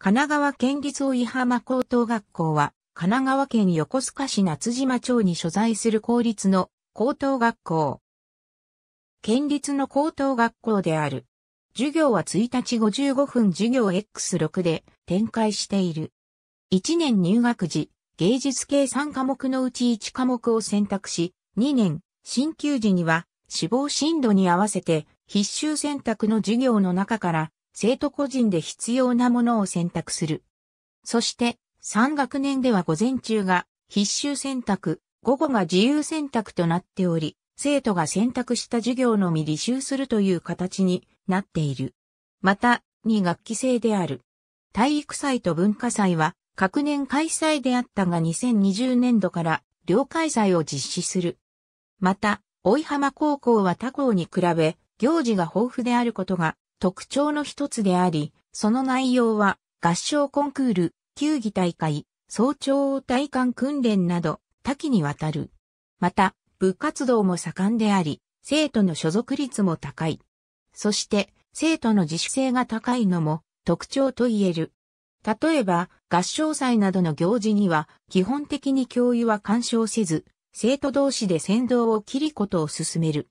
神奈川県立井浜高等学校は、神奈川県横須賀市夏島町に所在する公立の高等学校。県立の高等学校である。授業は1日55分授業 X6 で展開している。1年入学時、芸術系3科目のうち1科目を選択し、2年、進級時には、志望進度に合わせて必修選択の授業の中から生徒個人で必要なものを選択する。そして、3学年では午前中が必修選択、午後が自由選択となっており、生徒が選択した授業のみ履修するという形になっている。また、2学期制である。体育祭と文化祭は、各年開催であったが2020年度から両開催を実施する。また、大井浜高校は他校に比べ、行事が豊富であることが特徴の一つであり、その内容は合唱コンクール、球技大会、早朝体幹訓練など多岐にわたる。また、部活動も盛んであり、生徒の所属率も高い。そして、生徒の自主性が高いのも特徴と言える。例えば、合唱祭などの行事には、基本的に教諭は干渉せず、生徒同士で先導を切ることを進める。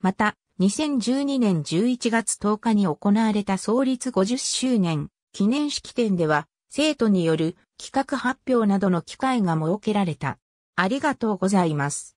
また、2012年11月10日に行われた創立50周年記念式典では、生徒による企画発表などの機会が設けられた。ありがとうございます。